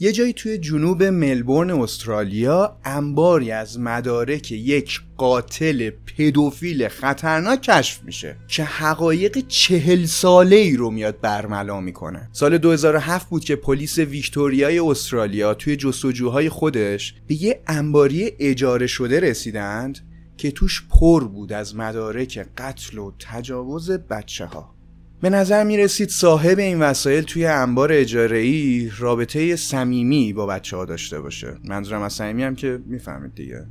یه جایی توی جنوب ملبورن استرالیا انباری از مدارک یک قاتل پدوفیل خطرناک کشف میشه که حقایق چهل ساله ای رو میاد برملا میکنه سال 2007 بود که پلیس ویکتوریای استرالیا توی جستجوهای خودش به یه انباری اجاره شده رسیدند که توش پر بود از مدارک قتل و تجاوز بچه ها به نظر می رسید صاحب این وسایل توی انبار اجاره ای رابطه صمیمی با بچه ها داشته باشه منظورم از صمیمی هم که میفهمید دیگه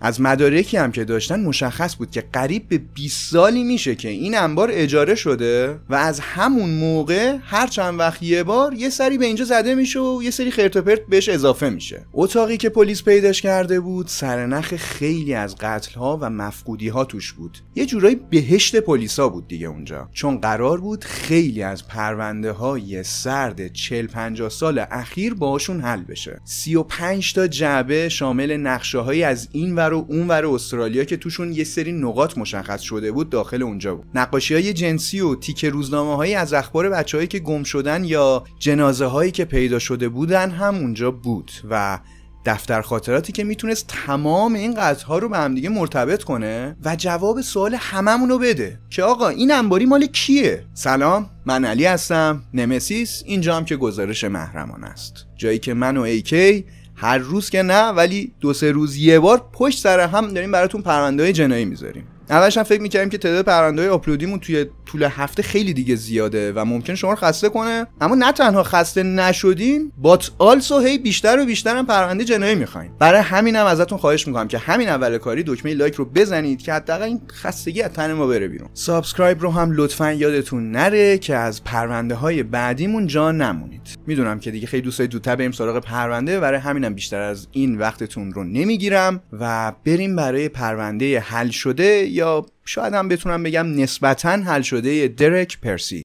از مدارکی هم که داشتن مشخص بود که قریب به 20 سالی میشه که این انبار اجاره شده و از همون موقع هر چند وقت یه بار یه سری به اینجا زده میشه و یه سری خرت پرت بهش اضافه میشه اتاقی که پلیس پیداش کرده بود سرنخ خیلی از قتل ها و مفقودی ها توش بود یه جورایی بهشت پلیسا بود دیگه اونجا چون قرار بود خیلی از پرونده های سرد 40 50 سال اخیر باشون حل بشه 35 تا جعبه شامل نقشه از این و ور و اون ور استرالیا که توشون یه سری نقاط مشخص شده بود داخل اونجا بود نقاشی های جنسی و تیک روزنامه هایی از اخبار بچههایی که گم شدن یا جنازه هایی که پیدا شده بودن هم اونجا بود و دفتر خاطراتی که میتونست تمام این ها رو به همدیگه مرتبط کنه و جواب سوال هممون رو بده که آقا این انباری مال کیه سلام من علی هستم نمسیس اینجا هم که گزارش محرمان است جایی که من و ایکی هر روز که نه ولی دو سه روز یه بار پشت سر هم داریم براتون پرونده های جنایی میذاریم اولش فکر میکردیم که تعداد پرونده آپلودیمون توی طول هفته خیلی دیگه زیاده و ممکن شما رو خسته کنه اما نه تنها خسته نشدین بات آلسو هی بیشتر و بیشتر هم پرونده جنایی میخواین برای همین هم ازتون خواهش میکنم که همین اول کاری دکمه لایک رو بزنید که حداقل این خستگی از تن ما بره بیرون سابسکرایب رو هم لطفا یادتون نره که از پرونده های بعدیمون جا نمونید میدونم که دیگه خیلی دوستای زودتر بریم سراغ پرونده برای همینم بیشتر از این وقتتون رو نمیگیرم و بریم برای پرونده حل شده یا شاید هم بتونم بگم نسبتا حل شده درک پرسی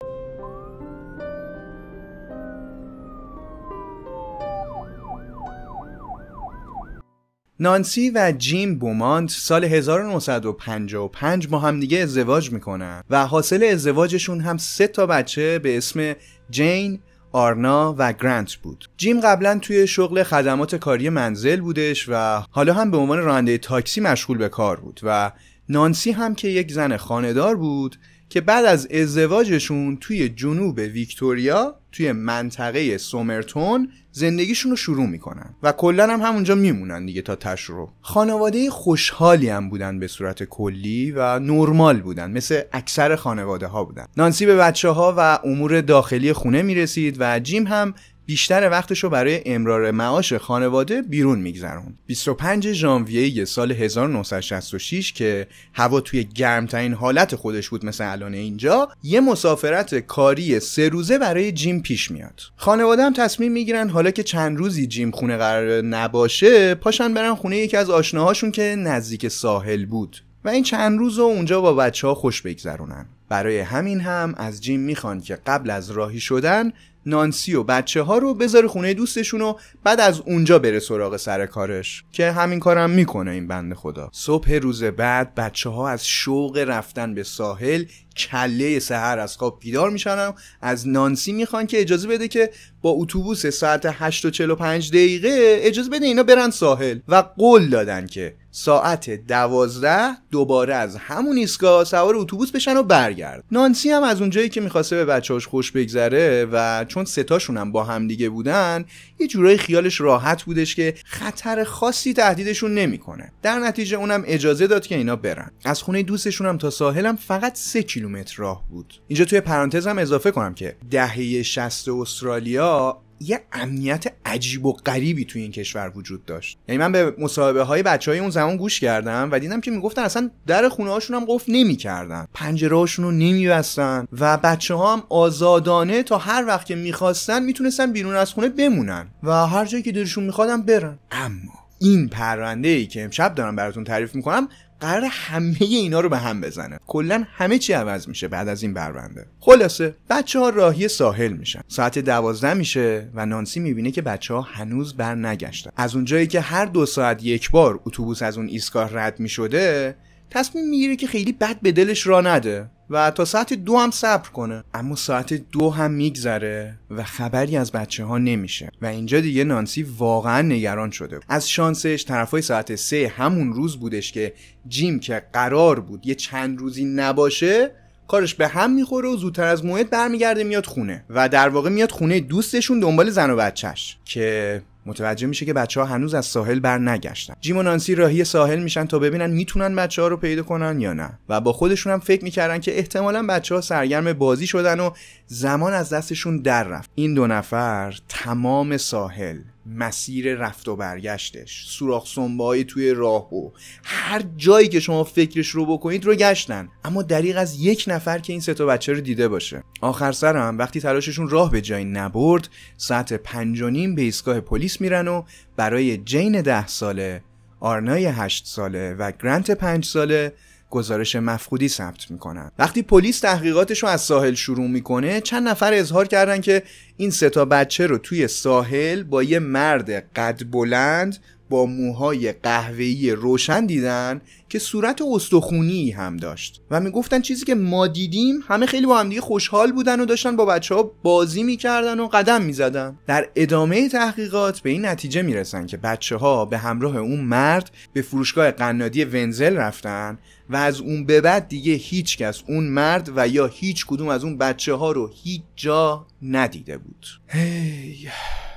نانسی و جیم بومانت سال 1955 با هم دیگه ازدواج میکنن و حاصل ازدواجشون هم سه تا بچه به اسم جین، آرنا و گرانت بود جیم قبلا توی شغل خدمات کاری منزل بودش و حالا هم به عنوان راننده تاکسی مشغول به کار بود و نانسی هم که یک زن خانهدار بود که بعد از ازدواجشون توی جنوب ویکتوریا توی منطقه سومرتون زندگیشون رو شروع میکنن و کلا هم همونجا میمونن دیگه تا تشروع خانواده خوشحالی هم بودن به صورت کلی و نرمال بودن مثل اکثر خانواده ها بودن نانسی به بچه ها و امور داخلی خونه میرسید و جیم هم بیشتر وقتش برای امرار معاش خانواده بیرون میگذرون 25 ژانویه سال 1966 که هوا توی گرمترین حالت خودش بود مثل الان اینجا یه مسافرت کاری سه روزه برای جیم پیش میاد خانواده هم تصمیم میگیرن حالا که چند روزی جیم خونه قرار نباشه پاشن برن خونه یکی از آشناهاشون که نزدیک ساحل بود و این چند روز رو اونجا با بچه ها خوش بگذرونن برای همین هم از جیم میخوان که قبل از راهی شدن نانسی و بچه ها رو بذاره خونه دوستشون و بعد از اونجا بره سراغ سر کارش که همین کارم میکنه این بند خدا صبح روز بعد بچه ها از شوق رفتن به ساحل کله سهر از خواب بیدار میشن و از نانسی میخوان که اجازه بده که با اتوبوس ساعت 8:45 دقیقه اجازه بده اینا برن ساحل و قول دادن که ساعت 12 دوباره از همون ایستگاه سوار اتوبوس بشن و برگرد نانسی هم از اونجایی که میخواسته به بچه‌هاش خوش بگذره و چون ستاشون هم با همدیگه بودن یه جورایی خیالش راحت بودش که خطر خاصی تهدیدشون نمیکنه در نتیجه اونم اجازه داد که اینا برن از خونه دوستشون هم تا ساحلم فقط سه کیلومتر راه بود اینجا توی پرانتز هم اضافه کنم که دهه 60 استرالیا یه امنیت عجیب و غریبی توی این کشور وجود داشت یعنی من به مصاحبه های بچه های اون زمان گوش کردم و دیدم که میگفتن اصلا در خونه هاشون هم قفل نمیکردن پنجره هاشون رو نمیبستن و بچه ها هم آزادانه تا هر وقت که میخواستن میتونستن بیرون از خونه بمونن و هر جایی که دلشون میخوادم برن اما این پرونده ای که امشب دارم براتون تعریف میکنم قرار همه اینا رو به هم بزنه کلا همه چی عوض میشه بعد از این بربنده خلاصه بچه ها راهی ساحل میشن ساعت دوازده میشه و نانسی میبینه که بچه ها هنوز بر نگشتن از اونجایی که هر دو ساعت یک بار اتوبوس از اون ایستگاه رد میشده تصمیم میگیره که خیلی بد به دلش را نده و تا ساعت دو هم صبر کنه اما ساعت دو هم میگذره و خبری از بچه ها نمیشه و اینجا دیگه نانسی واقعا نگران شده از شانسش طرفای ساعت سه همون روز بودش که جیم که قرار بود یه چند روزی نباشه کارش به هم میخوره و زودتر از موعد برمیگرده میاد خونه و در واقع میاد خونه دوستشون دنبال زن و بچهش که متوجه میشه که بچه ها هنوز از ساحل بر نگشتن جیم و نانسی راهی ساحل میشن تا ببینن میتونن بچه ها رو پیدا کنن یا نه و با خودشون هم فکر میکردن که احتمالا بچه ها سرگرم بازی شدن و زمان از دستشون در رفت این دو نفر تمام ساحل مسیر رفت و برگشتش سوراخ سنبایی توی راه و هر جایی که شما فکرش رو بکنید رو گشتن اما دریق از یک نفر که این سه تا بچه رو دیده باشه آخر سرم وقتی تلاششون راه به جایی نبرد ساعت پنج و نیم به ایستگاه پلیس میرن و برای جین ده ساله آرنای هشت ساله و گرانت پنج ساله گزارش مفقودی ثبت میکنن وقتی پلیس تحقیقاتش رو از ساحل شروع میکنه چند نفر اظهار کردن که این سه تا بچه رو توی ساحل با یه مرد قد بلند با موهای قهوه‌ای روشن دیدن که صورت استخونی هم داشت و میگفتن چیزی که ما دیدیم همه خیلی با همدیگه خوشحال بودن و داشتن با بچه ها بازی میکردن و قدم میزدن در ادامه تحقیقات به این نتیجه میرسن که بچه ها به همراه اون مرد به فروشگاه قنادی ونزل رفتن و از اون به بعد دیگه هیچ کس اون مرد و یا هیچ کدوم از اون بچه ها رو هیچ جا ندیده بود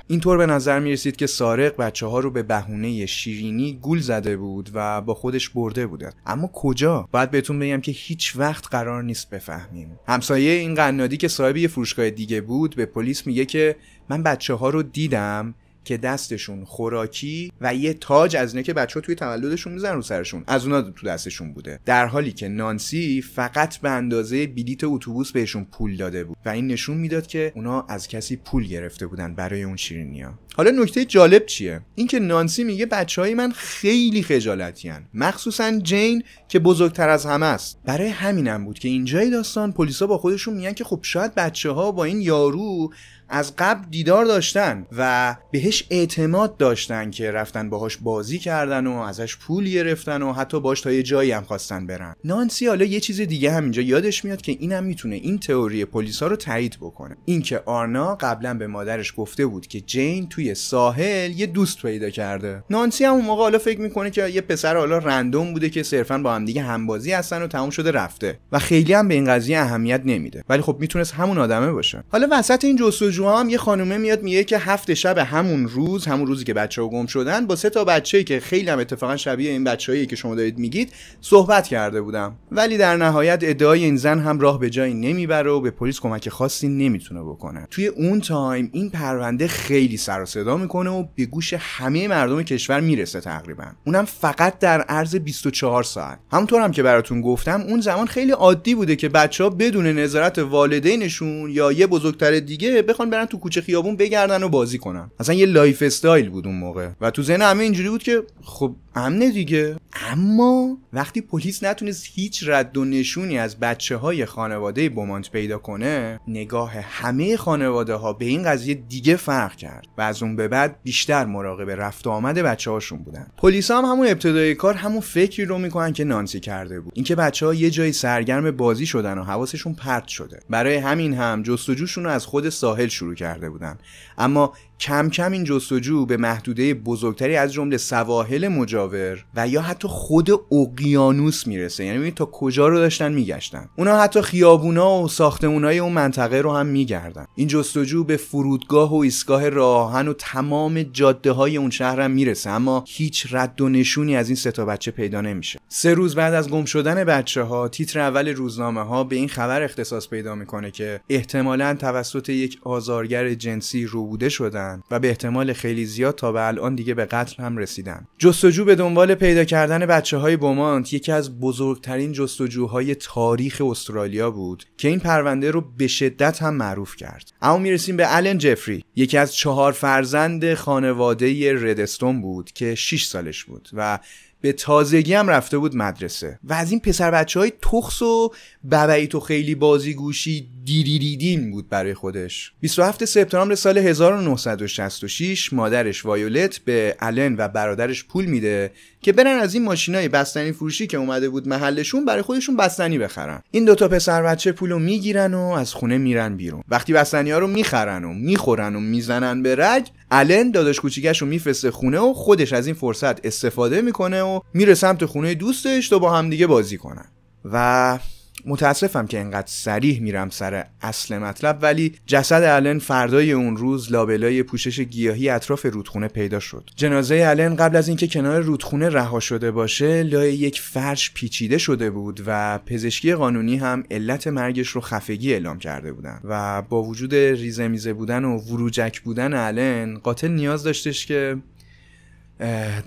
اینطور به نظر می رسید که سارق بچه ها رو به بهونه شیرینی گول زده بود و با خودش برده بوده اما کجا باید بهتون بگم که هیچ وقت قرار نیست بفهمیم همسایه این قنادی که صاحب یه فروشگاه دیگه بود به پلیس میگه که من بچه ها رو دیدم که دستشون خوراکی و یه تاج از اینه که بچه توی تولدشون میزن رو سرشون از اونا تو دستشون بوده در حالی که نانسی فقط به اندازه بلیت اتوبوس بهشون پول داده بود و این نشون میداد که اونا از کسی پول گرفته بودن برای اون شیرینیا حالا نکته جالب چیه اینکه نانسی میگه بچه های من خیلی خجالتیان مخصوصا جین که بزرگتر از همه است برای همینم بود که اینجای داستان پلیسا با خودشون میگن که خب شاید بچه ها با این یارو از قبل دیدار داشتن و بهش اعتماد داشتن که رفتن باهاش بازی کردن و ازش پول گرفتن و حتی باش تا یه جایی هم خواستن برن نانسی حالا یه چیز دیگه هم اینجا یادش میاد که اینم میتونه این تئوری پلیسا رو تایید بکنه اینکه آرنا قبلا به مادرش گفته بود که جین توی ساحل یه دوست پیدا کرده نانسی هم اون موقع حالا فکر میکنه که یه پسر حالا رندوم بوده که صرفا با هم دیگه همبازی هستن و تموم شده رفته و خیلی هم به این قضیه اهمیت نمیده ولی خب میتونست همون آدمه باشه حالا وسط این جستجو جستجوها یه خانومه میاد میگه که هفت شب همون روز همون روزی که بچه ها گم شدن با سه تا بچه‌ای که خیلی هم اتفاقا شبیه این هایی که شما دارید میگید صحبت کرده بودم ولی در نهایت ادعای این زن هم راه به جایی نمیبره و به پلیس کمک خاصی نمیتونه بکنه توی اون تایم این پرونده خیلی سر و صدا میکنه و به گوش همه مردم کشور میرسه تقریبا اونم فقط در عرض 24 ساعت همونطور هم که براتون گفتم اون زمان خیلی عادی بوده که بچه ها بدون نظارت والدینشون یا یه بزرگتر دیگه برن تو کوچه خیابون بگردن و بازی کنن اصلا یه لایف استایل بود اون موقع و تو ذهن همه اینجوری بود که خب امنه دیگه اما وقتی پلیس نتونست هیچ رد و نشونی از بچه های خانواده بومانت پیدا کنه نگاه همه خانواده ها به این قضیه دیگه فرق کرد و از اون به بعد بیشتر مراقب رفت و آمد بچه هاشون بودن پلیس هم همون ابتدای کار همون فکری رو میکنن که نانسی کرده بود اینکه بچه ها یه جای سرگرم بازی شدن و حواسشون پرت شده برای همین هم جستجوشون رو از خود ساحل شروع کرده بودن اما کم کم این جستجو به محدوده بزرگتری از جمله سواحل مجاور و یا حتی خود اقیانوس میرسه یعنی تا کجا رو داشتن میگشتن اونا حتی خیابونا و ساختمونای اون منطقه رو هم میگردن این جستجو به فرودگاه و ایستگاه راهن و تمام جاده های اون شهر هم میرسه اما هیچ رد و نشونی از این ستا بچه پیدا نمیشه سه روز بعد از گم شدن بچه ها تیتر اول روزنامه ها به این خبر اختصاص پیدا میکنه که احتمالا توسط یک آزارگر جنسی روبوده شدن و به احتمال خیلی زیاد تا به الان دیگه به قتل هم رسیدن جستجو به دنبال پیدا کردن بچه های بومانت یکی از بزرگترین جستجوهای تاریخ استرالیا بود که این پرونده رو به شدت هم معروف کرد اما میرسیم به آلن جفری یکی از چهار فرزند خانواده ردستون بود که 6 سالش بود و به تازگی هم رفته بود مدرسه و از این پسر بچه های تخس و ببعی تو خیلی بازیگوشی دیریریدین بود برای خودش 27 سپتامبر سال 1966 مادرش وایولت به الن و برادرش پول میده که برن از این ماشینای بستنی فروشی که اومده بود محلشون برای خودشون بستنی بخرن این دوتا پسر بچه پولو میگیرن و از خونه میرن بیرون وقتی بستنی ها رو میخرن و میخورن و میزنن به رگ الن داداش کوچیکش رو میفرسته خونه و خودش از این فرصت استفاده میکنه و میره سمت خونه دوستش تا با همدیگه بازی کنن و متاسفم که انقدر سریح میرم سر اصل مطلب ولی جسد آلن فردای اون روز لابلای پوشش گیاهی اطراف رودخونه پیدا شد جنازه آلن قبل از اینکه کنار رودخونه رها شده باشه لای یک فرش پیچیده شده بود و پزشکی قانونی هم علت مرگش رو خفگی اعلام کرده بودن و با وجود ریزه میزه بودن و وروجک بودن آلن قاتل نیاز داشتش که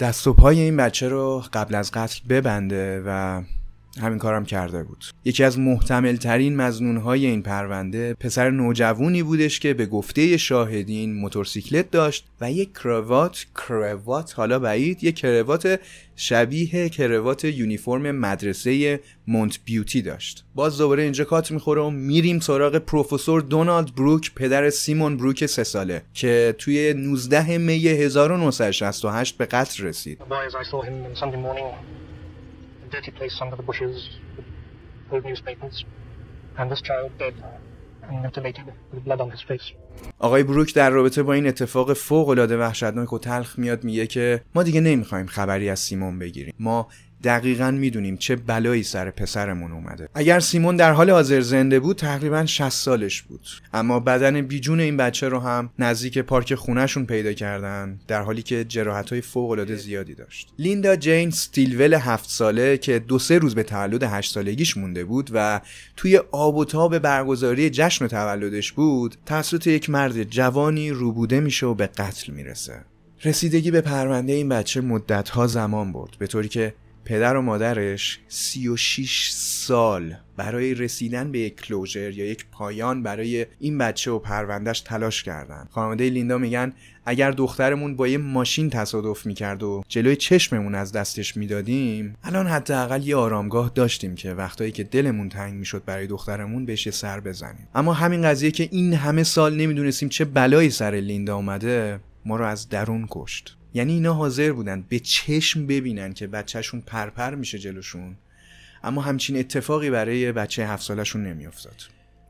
دست و پای این بچه رو قبل از قتل ببنده و همین کارم کرده بود یکی از محتمل ترین مزنون های این پرونده پسر نوجوانی بودش که به گفته شاهدین موتورسیکلت داشت و یک کروات کروات حالا بعید یک کروات شبیه کروات یونیفرم مدرسه مونت بیوتی داشت باز دوباره اینجا کات میخوره و میریم سراغ پروفسور دونالد بروک پدر سیمون بروک سه ساله که توی 19 می 1968 به قتل رسید dirty place under the bushes, with old newspapers, and this child dead and mutilated with blood on his face. آقای بروک در رابطه با این اتفاق فوق العاده وحشتناک و تلخ میاد میگه که ما دیگه نمیخوایم خبری از سیمون بگیریم ما دقیقا میدونیم چه بلایی سر پسرمون اومده اگر سیمون در حال حاضر زنده بود تقریبا 60 سالش بود اما بدن بیجون این بچه رو هم نزدیک پارک خونهشون پیدا کردن در حالی که فوق العاده زیادی داشت لیندا جین ستیلول هفت ساله که دو سه روز به تولد هشت سالگیش مونده بود و توی آب و تاب برگزاری جشن تولدش بود توسط یک مرد جوانی روبوده میشه و به قتل میرسه رسیدگی به پرونده این بچه ها زمان برد به طوری که پدر و مادرش 36 سال برای رسیدن به یک کلوجر یا یک پایان برای این بچه و پروندهش تلاش کردن خانواده لیندا میگن اگر دخترمون با یه ماشین تصادف میکرد و جلوی چشممون از دستش میدادیم الان حداقل یه آرامگاه داشتیم که وقتایی که دلمون تنگ میشد برای دخترمون بهش سر بزنیم اما همین قضیه که این همه سال نمیدونستیم چه بلایی سر لیندا اومده ما رو از درون کشت یعنی اینا حاضر بودن به چشم ببینن که بچهشون پرپر میشه جلوشون اما همچین اتفاقی برای بچه هفت سالشون نمیافتاد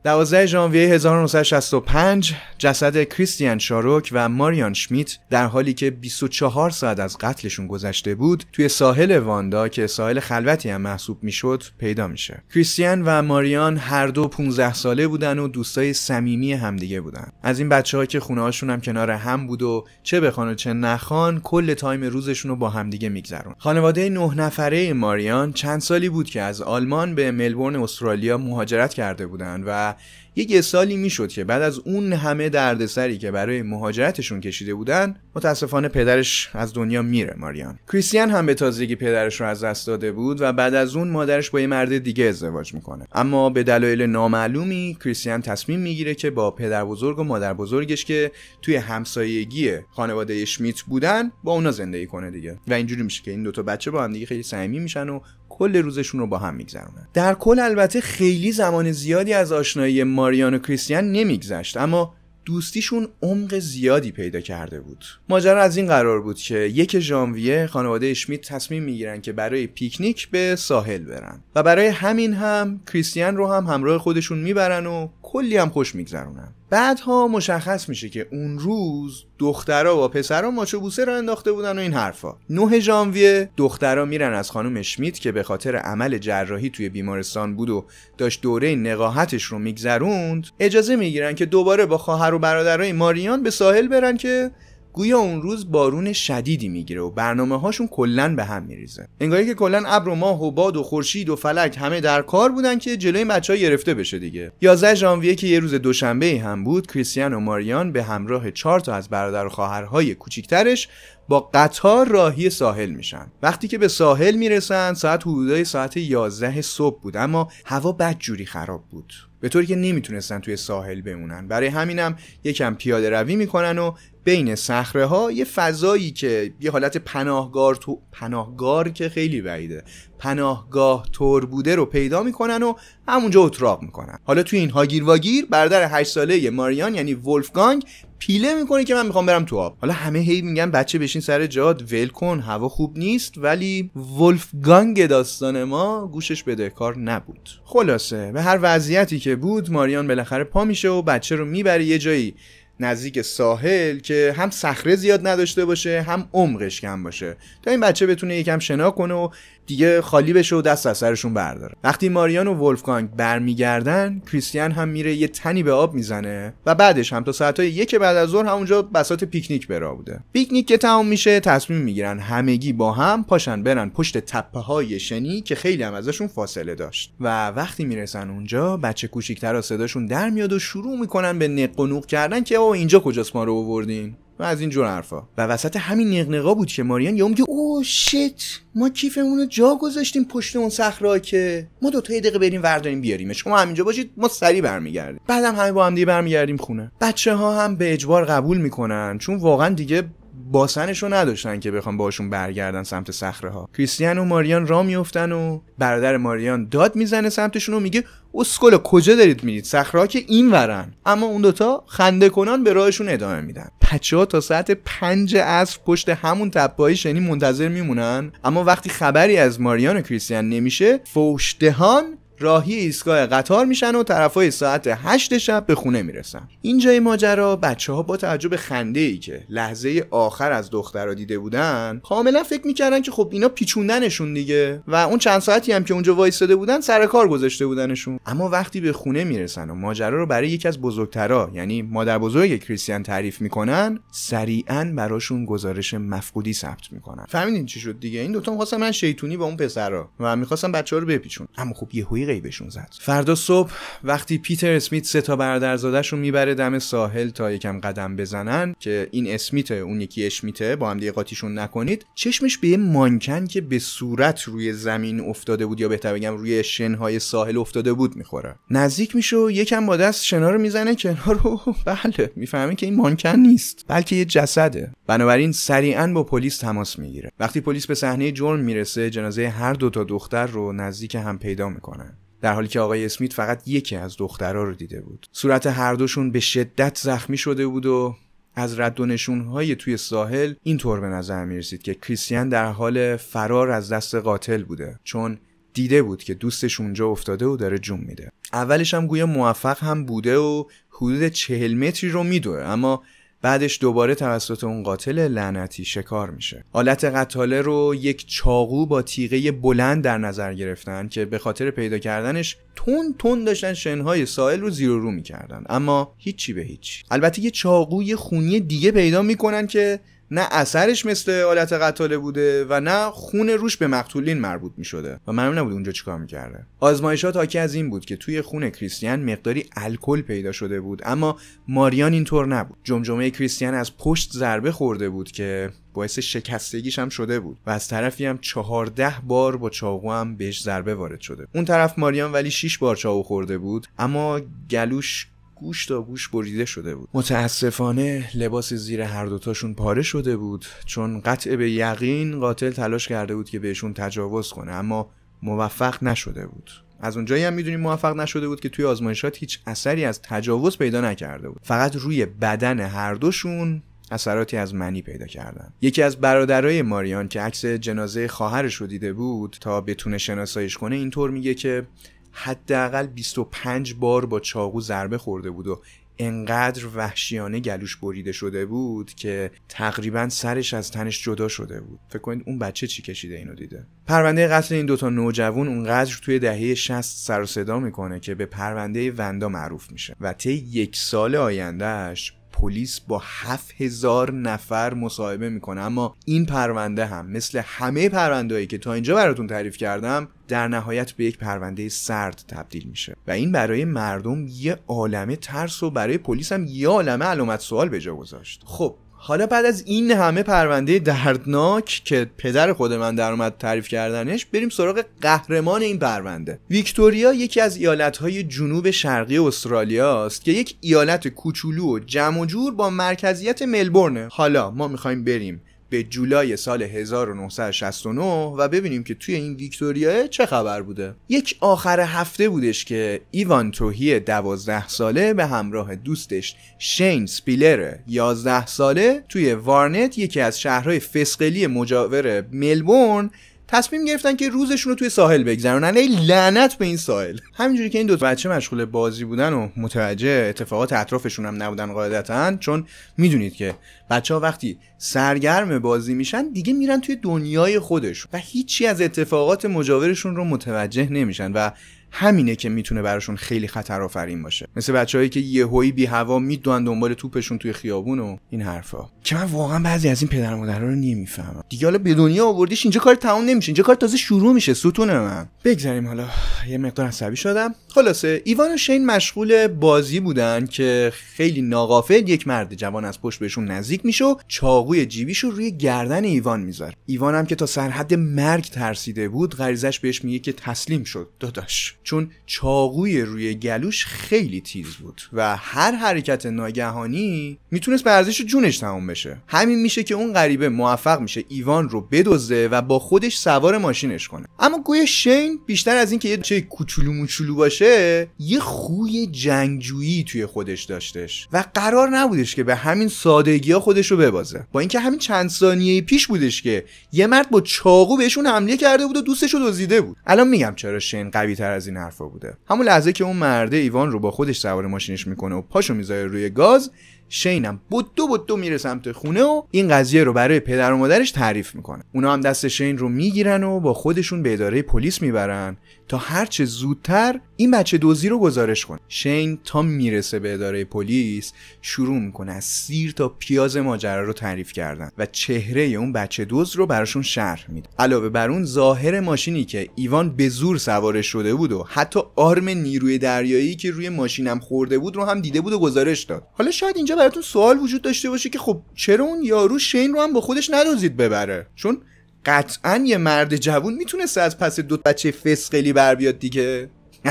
12 ژانویه 1965 جسد کریستیان شاروک و ماریان شمیت در حالی که 24 ساعت از قتلشون گذشته بود توی ساحل واندا که ساحل خلوتی هم محسوب میشد پیدا میشه. کریستیان و ماریان هر دو 15 ساله بودن و دوستای صمیمی همدیگه بودن. از این بچه‌ها که خونه‌هاشون هم کنار هم بود و چه بخوان و چه نخوان کل تایم روزشون رو با همدیگه میگذرون. خانواده نه نفره ماریان چند سالی بود که از آلمان به ملبورن استرالیا مهاجرت کرده بودن و یک یه سالی میشد که بعد از اون همه دردسری که برای مهاجرتشون کشیده بودن متاسفانه پدرش از دنیا میره ماریان کریستیان هم به تازگی پدرش رو از دست داده بود و بعد از اون مادرش با یه مرد دیگه ازدواج میکنه اما به دلایل نامعلومی کریستیان تصمیم میگیره که با پدر بزرگ و مادر بزرگش که توی همسایگی خانواده شمیت بودن با اونا زندگی کنه دیگه و اینجوری میشه که این دوتا بچه با هم خیلی صمیمی میشن و کل روزشون رو با هم میگذرونن در کل البته خیلی زمان زیادی از آشنایی ماریان و کریستیان نمیگذشت اما دوستیشون عمق زیادی پیدا کرده بود ماجرا از این قرار بود که یک ژانویه خانواده اشمیت تصمیم میگیرن که برای پیکنیک به ساحل برن و برای همین هم کریستیان رو هم همراه خودشون میبرن و کلی هم خوش میگذرونم بعدها مشخص میشه که اون روز دخترا و پسرا ماچو بوسه را انداخته بودن و این حرفا 9 ژانویه دخترا میرن از خانم شمیت که به خاطر عمل جراحی توی بیمارستان بود و داشت دوره نقاهتش رو میگذروند اجازه میگیرن که دوباره با خواهر و برادرای ماریان به ساحل برن که گویا اون روز بارون شدیدی میگیره و برنامه هاشون کلا به هم میریزه انگاری که کلا ابر و ماه و باد و خورشید و فلک همه در کار بودن که جلوی بچه ها گرفته بشه دیگه 11 ژانویه که یه روز دوشنبه هم بود کریستیان و ماریان به همراه چهار تا از برادر و خواهرهای کوچیکترش با قطار راهی ساحل میشن وقتی که به ساحل میرسن ساعت حدودای ساعت 11 صبح بود اما هوا بدجوری خراب بود به طوری که نمیتونستن توی ساحل بمونن برای همینم یکم پیاده روی میکنن و بین صخره ها یه فضایی که یه حالت پناهگار تو... پناهگار که خیلی بعیده پناهگاه تور بوده رو پیدا میکنن و همونجا اتراق میکنن حالا توی این هاگیر واگیر برادر هشت ساله ماریان یعنی ولفگانگ پیله میکنه که من میخوام برم تو آب حالا همه هی میگن بچه بشین سر جاد ول کن هوا خوب نیست ولی ولفگانگ داستان ما گوشش کار نبود خلاصه به هر وضعیتی که بود ماریان بالاخره پا میشه و بچه رو میبره یه جایی نزدیک ساحل که هم صخره زیاد نداشته باشه هم عمقش کم باشه تا این بچه بتونه یکم شنا کنه و دیگه خالی بشه و دست از سرشون برداره وقتی ماریان و ولفگانگ برمیگردن کریستیان هم میره یه تنی به آب میزنه و بعدش هم تا ساعتهای یک بعد از ظهر همونجا بسات پیکنیک برا بوده پیکنیک که تمام میشه تصمیم میگیرن همگی با هم پاشن برن پشت تپه های شنی که خیلی هم ازشون فاصله داشت و وقتی میرسن اونجا بچه کوچیکترا صداشون در میاد و شروع میکنن به نق و کردن که او اینجا کجاست ما رو آوردین و از این جور حرفا و وسط همین نقنقا بود که ماریان یهو میگه او شت ما کیفمون رو جا گذاشتیم پشت اون صخره که ما دو تا دقیقه بریم ورداریم بیاریم شما همینجا باشید ما سری برمیگردیم بعدم همه با هم دیگه برمیگردیم خونه بچه ها هم به اجبار قبول میکنن چون واقعا دیگه باسنشو نداشتن که بخوام باشون برگردن سمت صخره ها کریستیان و ماریان را میفتن و برادر ماریان داد میزنه سمتشون و میگه اسکل کجا دارید میرید صخره که این ورن اما اون دوتا خنده کنان به راهشون ادامه میدن پچه ها تا ساعت پنج عصر پشت همون تپه شنی منتظر میمونن اما وقتی خبری از ماریان و کریستیان نمیشه فوشدهان راهی ایستگاه قطار میشن و طرفای ساعت 8 شب به خونه میرسن اینجای ماجرا بچه ها با تعجب خنده ای که لحظه آخر از دخترها دیده بودن کاملا فکر میکردن که خب اینا پیچوندنشون دیگه و اون چند ساعتی هم که اونجا وایستاده بودن سر کار گذاشته بودنشون اما وقتی به خونه میرسن و ماجرا رو برای یکی از بزرگترا یعنی مادر بزرگ کریستیان تعریف میکنن سریعا براشون گزارش مفقودی ثبت میکنن فهمیدین چی شد دیگه این دوتا میخواستن من شیطونی با اون پسرا و میخواستن بچه ها رو بپیچون اما خب ای بهشون زد فردا صبح وقتی پیتر اسمیت سه تا برادرزادهش رو میبره دم ساحل تا یکم قدم بزنن که این اسمیت اون یکی اشمیته با هم دیگه قاطیشون نکنید چشمش به یه مانکن که به صورت روی زمین افتاده بود یا بهتر بگم روی شنهای ساحل افتاده بود میخوره نزدیک میشه و یکم با دست شنا رو میزنه کنار رو بله میفهمه که این مانکن نیست بلکه یه جسده بنابراین سریعا با پلیس تماس میگیره وقتی پلیس به صحنه جرم میرسه جنازه هر دو تا دختر رو نزدیک هم پیدا میکنن در حالی که آقای اسمیت فقط یکی از دخترها رو دیده بود صورت هر دوشون به شدت زخمی شده بود و از رد و نشونهای توی ساحل اینطور به نظر میرسید که کریستیان در حال فرار از دست قاتل بوده چون دیده بود که دوستش اونجا افتاده و داره جون میده اولش هم گویا موفق هم بوده و حدود چهل متری رو میدوه اما بعدش دوباره توسط اون قاتل لعنتی شکار میشه حالت قتاله رو یک چاقو با تیغه بلند در نظر گرفتن که به خاطر پیدا کردنش تون تون داشتن شنهای سائل رو زیر و رو میکردن اما هیچی به هیچ البته یه چاقوی خونی دیگه پیدا میکنن که نه اثرش مثل حالت قتاله بوده و نه خون روش به مقتولین مربوط می شده و معلوم نبود اونجا چیکار میکرده آزمایشات حاکی از این بود که توی خون کریستیان مقداری الکل پیدا شده بود اما ماریان اینطور نبود جمجمه کریستیان از پشت ضربه خورده بود که باعث شکستگیش هم شده بود و از طرفی هم چهارده بار با چاقو هم بهش ضربه وارد شده اون طرف ماریان ولی 6 بار چاقو خورده بود اما گلوش گوش تا گوش بریده شده بود متاسفانه لباس زیر هر دوتاشون پاره شده بود چون قطع به یقین قاتل تلاش کرده بود که بهشون تجاوز کنه اما موفق نشده بود از اونجایی هم میدونیم موفق نشده بود که توی آزمایشات هیچ اثری از تجاوز پیدا نکرده بود فقط روی بدن هر دوشون اثراتی از منی پیدا کردن یکی از برادرای ماریان که عکس جنازه خواهرش رو دیده بود تا بتونه شناساییش کنه اینطور میگه که حداقل 25 بار با چاقو ضربه خورده بود و انقدر وحشیانه گلوش بریده شده بود که تقریبا سرش از تنش جدا شده بود فکر کنید اون بچه چی کشیده اینو دیده پرونده قتل این دوتا نوجوان اونقدر توی دهه 60 سر و صدا میکنه که به پرونده وندا معروف میشه و طی یک سال آیندهش پلیس با 7000 نفر مصاحبه میکنه اما این پرونده هم مثل همه پروندهایی که تا اینجا براتون تعریف کردم در نهایت به یک پرونده سرد تبدیل میشه و این برای مردم یه عالمه ترس و برای پلیس هم یه عالمه علامت سوال به جا گذاشت خب حالا بعد از این همه پرونده دردناک که پدر خود من در اومد تعریف کردنش بریم سراغ قهرمان این پرونده ویکتوریا یکی از ایالتهای جنوب شرقی استرالیا است که یک ایالت کوچولو و جمع و جور با مرکزیت ملبورنه حالا ما میخوایم بریم به جولای سال 1969 و ببینیم که توی این ویکتوریا چه خبر بوده یک آخر هفته بودش که ایوان توهی 12 ساله به همراه دوستش شین سپیلر 11 ساله توی وارنت یکی از شهرهای فسقلی مجاور ملبورن تصمیم گرفتن که روزشون رو توی ساحل بگذرونن ای لعنت به این ساحل همینجوری که این دو بچه مشغول بازی بودن و متوجه اتفاقات اطرافشون هم نبودن قاعدتا چون میدونید که بچه ها وقتی سرگرم بازی میشن دیگه میرن توی دنیای خودش و هیچی از اتفاقات مجاورشون رو متوجه نمیشن و همینه که میتونه براشون خیلی خطر آفرین باشه مثل بچههایی که یهویی بی هوا میدونن دنبال توپشون توی خیابون و این حرفا که من واقعا بعضی از این پدر مادرها رو نمیفهمم دیگه حالا به دنیا آوردیش اینجا کار تموم نمیشه اینجا کار تازه شروع میشه ستون من بگذریم حالا یه مقدار عصبی شدم خلاصه ایوان و شین مشغول بازی بودن که خیلی ناقافل یک مرد جوان از پشت بهشون نزدیک میشه و چاقوی جیبیشو روی گردن ایوان میذاره ایوان هم که تا سرحد مرگ ترسیده بود غریزش بهش میگه که تسلیم شد داداش چون چاقوی روی گلوش خیلی تیز بود و هر حرکت ناگهانی میتونست به ارزش جونش تموم بشه همین میشه که اون غریبه موفق میشه ایوان رو بدزده و با خودش سوار ماشینش کنه اما گوی شین بیشتر از اینکه یه چه کوچولو موچولو باشه یه خوی جنگجویی توی خودش داشتش و قرار نبودش که به همین سادگی ها خودش رو ببازه با اینکه همین چند ثانیه پیش بودش که یه مرد با چاقو بهشون حمله کرده بود و دوستش رو دزدیده بود الان میگم چرا شین قوی تر از این حرفا بوده همون لحظه که اون مرده ایوان رو با خودش سوار ماشینش میکنه و پاشو میذاره روی گاز شینم بدو بدو میره سمت خونه و این قضیه رو برای پدر و مادرش تعریف میکنه اونا هم دست شین رو میگیرن و با خودشون به اداره پلیس میبرن تا هرچه زودتر این بچه دوزی رو گزارش کنه شین تا میرسه به اداره پلیس شروع میکنه از سیر تا پیاز ماجرا رو تعریف کردن و چهره اون بچه دوز رو براشون شرح میده علاوه بر اون ظاهر ماشینی که ایوان به زور سوارش شده بود و حتی آرم نیروی دریایی که روی ماشینم خورده بود رو هم دیده بود و گزارش داد حالا شاید اینجا براتون سوال وجود داشته باشه که خب چرا اون یارو شین رو هم با خودش ندازید ببره چون قطعا یه مرد جوون میتونست از پس دو بچه فسقلی بر بیاد دیگه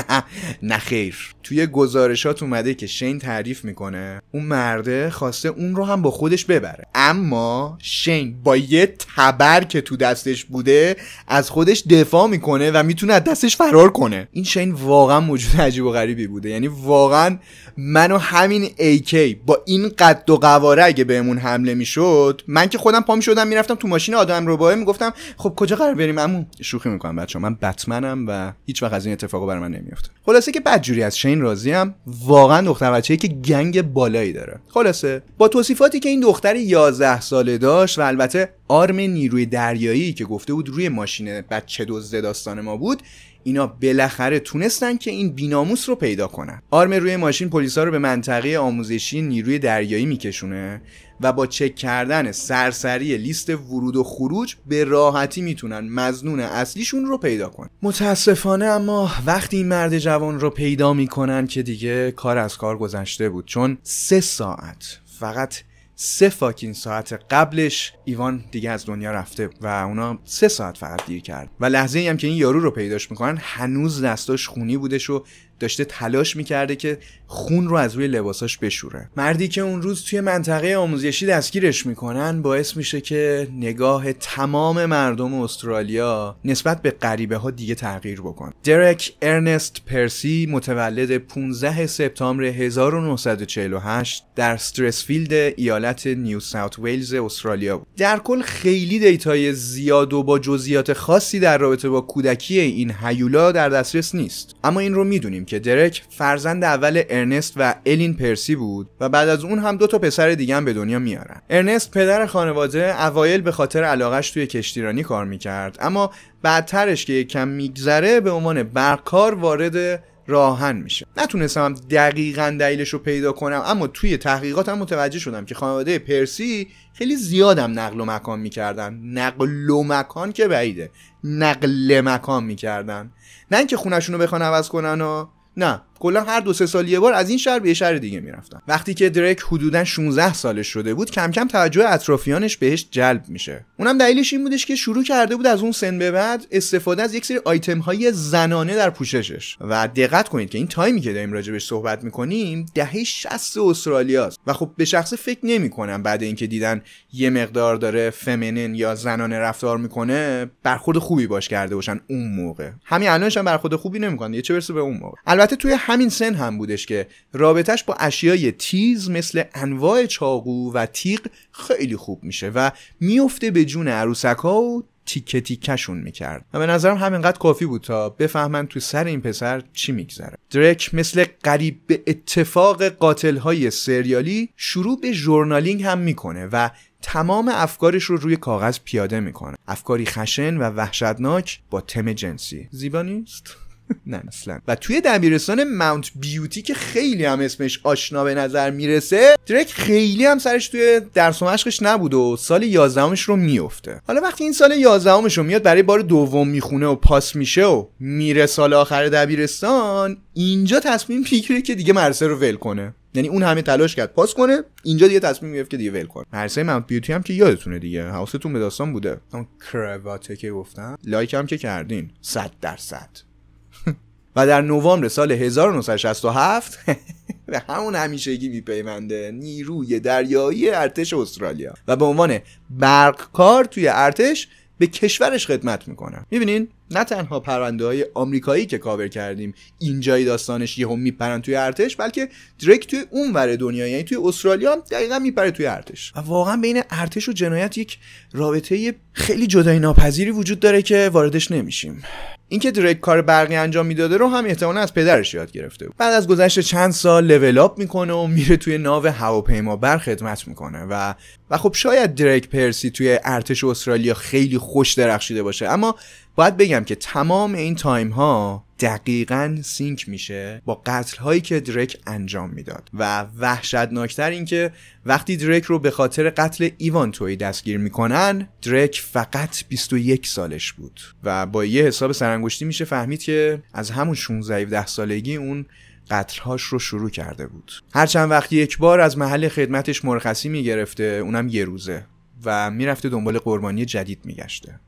نه خیر توی گزارشات اومده که شین تعریف میکنه اون مرده خواسته اون رو هم با خودش ببره اما شین با یه تبر که تو دستش بوده از خودش دفاع میکنه و میتونه از دستش فرار کنه این شین واقعا موجود عجیب و غریبی بوده یعنی واقعا منو همین AK با این قد و قواره اگه بهمون حمله میشد من که خودم پا میشدم میرفتم تو ماشین آدم رو میگفتم خب کجا قرار بریم عمو شوخی میکنم بچه من بتمنم و هیچ وقت از این اتفاقا من خلاصه که بدجوری از شین این راضی هم واقعا دختر بچه‌ای که گنگ بالایی داره خلاصه با توصیفاتی که این دختر 11 ساله داشت و البته آرم نیروی دریایی که گفته بود روی ماشین بچه دزده داستان ما بود اینا بالاخره تونستن که این بیناموس رو پیدا کنن آرم روی ماشین پلیسا رو به منطقه آموزشی نیروی دریایی میکشونه و با چک کردن سرسری لیست ورود و خروج به راحتی میتونن مزنون اصلیشون رو پیدا کنن متاسفانه اما وقتی این مرد جوان رو پیدا میکنن که دیگه کار از کار گذشته بود چون سه ساعت فقط سه فاکین ساعت قبلش ایوان دیگه از دنیا رفته و اونا سه ساعت فقط دیر کرد و لحظه ای هم که این یارو رو پیداش میکنن هنوز دستاش خونی بودش و داشته تلاش میکرده که خون رو از روی لباساش بشوره مردی که اون روز توی منطقه آموزشی دستگیرش میکنن باعث میشه که نگاه تمام مردم استرالیا نسبت به غریبه ها دیگه تغییر بکنه درک ارنست پرسی متولد 15 سپتامبر 1948 در استرسفیلد ایالت نیو ساوت ویلز استرالیا بود در کل خیلی دیتای زیاد و با جزئیات خاصی در رابطه با کودکی این هیولا در دسترس نیست اما این رو میدونیم که درک فرزند اول ارنست و الین پرسی بود و بعد از اون هم دو تا پسر دیگه هم به دنیا میارن ارنست پدر خانواده اوایل به خاطر علاقش توی کشتیرانی کار میکرد اما بعدترش که کم میگذره به عنوان برکار وارد راهن میشه نتونستم دقیقا دلیلش رو پیدا کنم اما توی تحقیقاتم متوجه شدم که خانواده پرسی خیلی زیادم نقل و مکان میکردن نقل و مکان که بعیده نقل مکان میکردن نه اینکه خونشون رو بخوان عوض کنن و 那 کلا هر دو سه سال یه بار از این شهر به یه شهر دیگه میرفتن وقتی که درک حدودا 16 سالش شده بود کم کم توجه اطرافیانش بهش جلب میشه اونم دلیلش این بودش که شروع کرده بود از اون سن به بعد استفاده از یک سری آیتم های زنانه در پوششش و دقت کنید که این تایمی که داریم راجبش صحبت میکنیم دهه 60 استرالیاست و خب به شخصه فکر نمیکنم بعد اینکه دیدن یه مقدار داره فمینین یا زنانه رفتار میکنه برخورد خوبی باش کرده باشن اون موقع همین الانش هم برخورد خوبی نمیکنه چه برسه به اون موقع البته توی همین سن هم بودش که رابطش با اشیای تیز مثل انواع چاقو و تیغ خیلی خوب میشه و میافته به جون عروسک ها و تیکه تیکشون میکرد و به نظرم همینقدر کافی بود تا بفهمن تو سر این پسر چی میگذره درک مثل قریب به اتفاق قاتل های سریالی شروع به جورنالینگ هم میکنه و تمام افکارش رو روی کاغذ پیاده میکنه افکاری خشن و وحشتناک با تم جنسی زیبا نیست؟ نه اصلا و توی دبیرستان ماونت بیوتی که خیلی هم اسمش آشنا به نظر میرسه درک خیلی هم سرش توی درس و مشقش نبود و سال 11 رو میفته حالا وقتی این سال 11 رو میاد برای بار دوم میخونه و پاس میشه و میره سال آخر دبیرستان اینجا تصمیم میگیره که دیگه مرسه رو ول کنه یعنی اون همه تلاش کرد پاس کنه اینجا دیگه تصمیم گرفت که دیگه ول کنه مرسای ماونت بیوتی هم که یادتونه دیگه حواستون به داستان بوده اون کرواته که گفتم لایک هم که کردین 100 درصد و در نوامبر سال 1967 به همون همیشگی میپیونده نیروی دریایی ارتش استرالیا و به عنوان برقکار توی ارتش به کشورش خدمت میکنه میبینین نه تنها پرونده های آمریکایی که کاور کردیم اینجای داستانش یهو میپرن توی ارتش بلکه دریک توی اون ور دنیا یعنی توی استرالیا دقیقا میپره توی ارتش و واقعا بین ارتش و جنایت یک رابطه خیلی جدای ناپذیری وجود داره که واردش نمیشیم اینکه دریک کار برقی انجام میداده رو هم احتمالا از پدرش یاد گرفته بعد از گذشت چند سال لول اپ میکنه و میره توی ناو هواپیما بر خدمت میکنه و و خب شاید دریک پرسی توی ارتش استرالیا خیلی خوش درخشیده باشه اما باید بگم که تمام این تایم ها دقیقا سینک میشه با قتل هایی که درک انجام میداد و وحشتناکتر اینکه وقتی درک رو به خاطر قتل ایوان توی دستگیر میکنن درک فقط 21 سالش بود و با یه حساب سرانگشتی میشه فهمید که از همون 16 17 سالگی اون قتلهاش رو شروع کرده بود هرچند وقتی وقت یک بار از محل خدمتش مرخصی میگرفته اونم یه روزه و میرفته دنبال قربانی جدید میگشته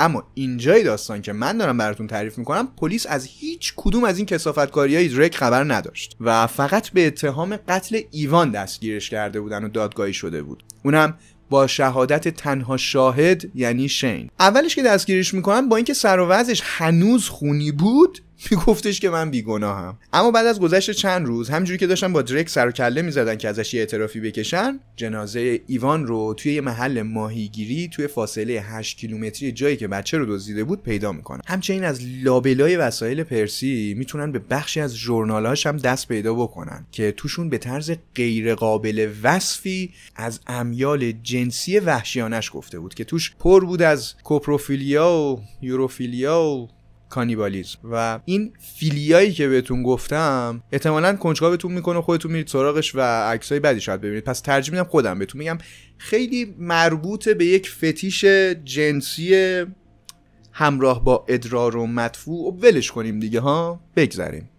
اما اینجای داستان که من دارم براتون تعریف میکنم پلیس از هیچ کدوم از این کسافتکاریهای درک خبر نداشت و فقط به اتهام قتل ایوان دستگیرش کرده بودن و دادگاهی شده بود اونم با شهادت تنها شاهد یعنی شین اولش که دستگیرش میکنن با اینکه سر و هنوز خونی بود میگفتش که من بیگناهم اما بعد از گذشت چند روز همجوری که داشتن با دریک سر و کله میزدن که ازش یه اعترافی بکشن جنازه ایوان رو توی یه محل ماهیگیری توی فاصله 8 کیلومتری جایی که بچه رو دزدیده بود پیدا میکنن همچنین از لابلای وسایل پرسی میتونن به بخشی از ژورنالهاش هم دست پیدا بکنن که توشون به طرز غیرقابل وصفی از امیال جنسی وحشیانش گفته بود که توش پر بود از کوپروفیلیا و یوروفیلیا و کانیبالیزم و این فیلیایی که بهتون گفتم احتمالا کنجکاوتون میکنه خودتون میرید سراغش و عکسای بعدی شاید ببینید پس ترجمه میدم خودم بهتون میگم خیلی مربوط به یک فتیش جنسی همراه با ادرار و مدفوع و ولش کنیم دیگه ها بگذریم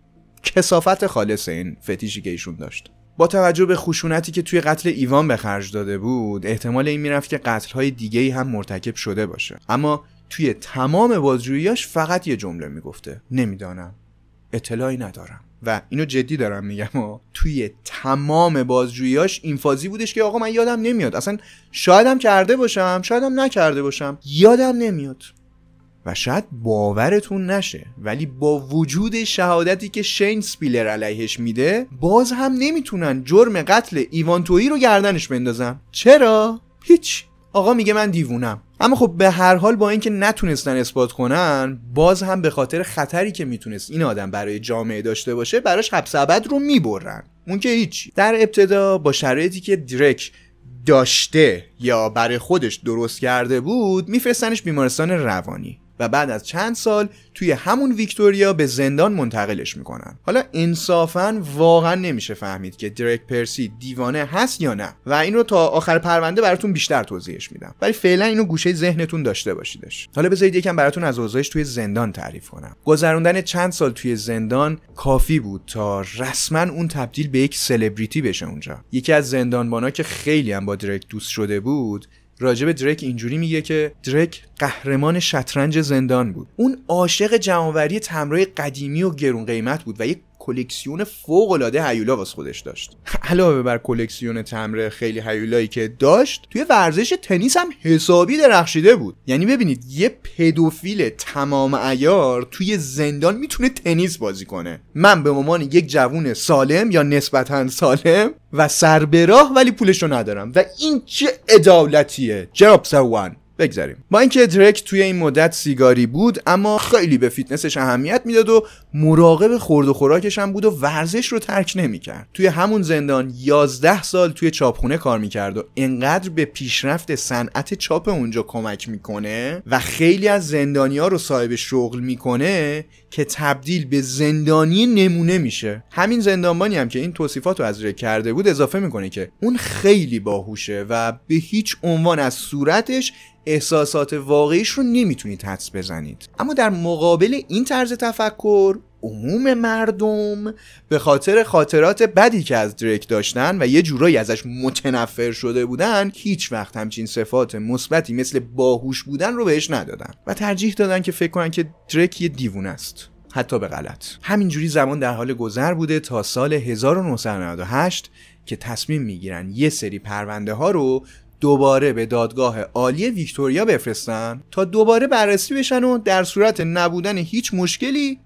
کسافت خالص این فتیشی که ایشون داشت با توجه به خشونتی که توی قتل ایوان به خرج داده بود احتمال این میرفت که قتلهای دیگه هم مرتکب شده باشه اما توی تمام بازجوییاش فقط یه جمله میگفته نمیدانم اطلاعی ندارم و اینو جدی دارم میگم و توی تمام بازجوییاش این فازی بودش که آقا من یادم نمیاد اصلا شایدم کرده باشم شایدم نکرده باشم یادم نمیاد و شاید باورتون نشه ولی با وجود شهادتی که شین سپیلر علیهش میده باز هم نمیتونن جرم قتل ایوان رو گردنش بندازن چرا هیچ آقا میگه من دیوونم اما خب به هر حال با اینکه نتونستن اثبات کنن باز هم به خاطر خطری که میتونست این آدم برای جامعه داشته باشه براش حبس ابد رو میبرن اون که هیچی در ابتدا با شرایطی که درک داشته یا برای خودش درست کرده بود میفرستنش بیمارستان روانی و بعد از چند سال توی همون ویکتوریا به زندان منتقلش میکنن حالا انصافا واقعا نمیشه فهمید که دریک پرسی دیوانه هست یا نه و این رو تا آخر پرونده براتون بیشتر توضیحش میدم ولی فعلا اینو گوشه ذهنتون داشته باشیدش حالا بذارید یکم براتون از اوضاعش توی زندان تعریف کنم گذروندن چند سال توی زندان کافی بود تا رسما اون تبدیل به یک سلبریتی بشه اونجا یکی از زندانبانا که خیلی هم با دریک دوست شده بود راجب دریک اینجوری میگه که دریک قهرمان شطرنج زندان بود اون عاشق جمعآوری تمرای قدیمی و گرون قیمت بود و یک کلکسیون فوق العاده هیولا واس خودش داشت علاوه بر کلکسیون تمره خیلی هیولایی که داشت توی ورزش تنیس هم حسابی درخشیده بود یعنی ببینید یه پدوفیل تمام عیار توی زندان میتونه تنیس بازی کنه من به عنوان یک جوون سالم یا نسبتا سالم و سر به راه ولی پولشو ندارم و این چه عدالتیه جناب سوان بگذریم با اینکه درک توی این مدت سیگاری بود اما خیلی به فیتنسش اهمیت میداد و مراقب خورد و خوراکش هم بود و ورزش رو ترک نمیکرد توی همون زندان 11 سال توی چاپخونه کار میکرد و انقدر به پیشرفت صنعت چاپ اونجا کمک میکنه و خیلی از زندانیا رو صاحب شغل میکنه که تبدیل به زندانی نمونه میشه همین زندانبانی هم که این توصیفات رو از درک کرده بود اضافه میکنه که اون خیلی باهوشه و به هیچ عنوان از صورتش احساسات واقعیش رو نمیتونید حدس بزنید اما در مقابل این طرز تفکر عموم مردم به خاطر خاطرات بدی که از دریک داشتن و یه جورایی ازش متنفر شده بودن هیچ وقت همچین صفات مثبتی مثل باهوش بودن رو بهش ندادن و ترجیح دادن که فکر کنن که دریک یه دیوونه است حتی به غلط همینجوری زمان در حال گذر بوده تا سال 1998 که تصمیم میگیرن یه سری پرونده ها رو دوباره به دادگاه عالی ویکتوریا بفرستن تا دوباره بررسی بشن و در صورت نبودن هیچ مشکلی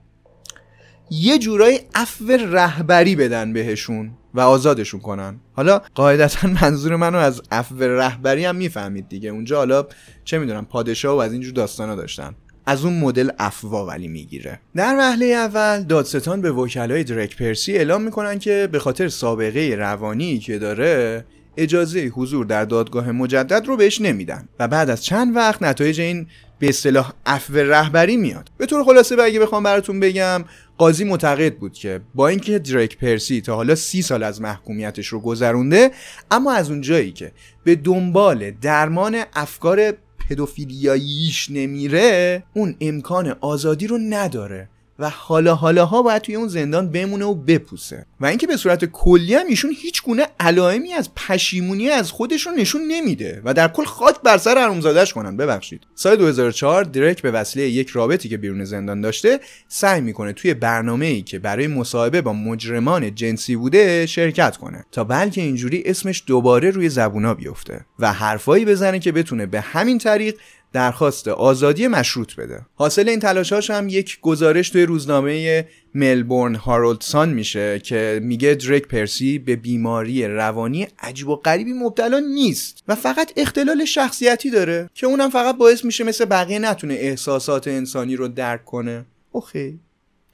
یه جورایی عفو رهبری بدن بهشون و آزادشون کنن حالا قاعدتا منظور منو از عفو رهبری هم میفهمید دیگه اونجا حالا چه میدونم پادشاه و از اینجور داستانا داشتن از اون مدل افوا ولی میگیره در وهله اول دادستان به وکلای درک پرسی اعلام میکنن که به خاطر سابقه روانی که داره اجازه حضور در دادگاه مجدد رو بهش نمیدن و بعد از چند وقت نتایج این به اصطلاح عفو رهبری میاد به طور خلاصه اگه بخوام براتون بگم قاضی معتقد بود که با اینکه دریک پرسی تا حالا سی سال از محکومیتش رو گذرونده اما از اون جایی که به دنبال درمان افکار پدوفیلیاییش نمیره اون امکان آزادی رو نداره و حالا حالا ها باید توی اون زندان بمونه و بپوسه و اینکه به صورت کلی هم ایشون هیچ گونه علائمی از پشیمونی از خودشون نشون نمیده و در کل خاک بر سر حرومزادهش کنن ببخشید سال 2004 درک به وسیله یک رابطی که بیرون زندان داشته سعی میکنه توی برنامه ای که برای مصاحبه با مجرمان جنسی بوده شرکت کنه تا بلکه اینجوری اسمش دوباره روی زبونا بیفته و حرفایی بزنه که بتونه به همین طریق درخواست آزادی مشروط بده حاصل این تلاشاش هم یک گزارش توی روزنامه ملبورن هارولدسان میشه که میگه دریک پرسی به بیماری روانی عجیب و غریبی مبتلا نیست و فقط اختلال شخصیتی داره که اونم فقط باعث میشه مثل بقیه نتونه احساسات انسانی رو درک کنه اوخی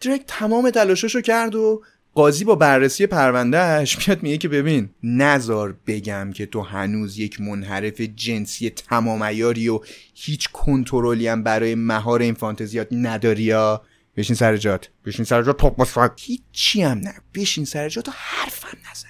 دریک تمام تلاشش کرد و قاضی با بررسی پروندهش میاد میگه که ببین نزار بگم که تو هنوز یک منحرف جنسی تمام ایاری و هیچ کنترلی هم برای مهار این فانتزیات نداری بشین سر جات بشین سر جات هیچ خب، هیچی هم نه بشین سر جات و حرفم نزن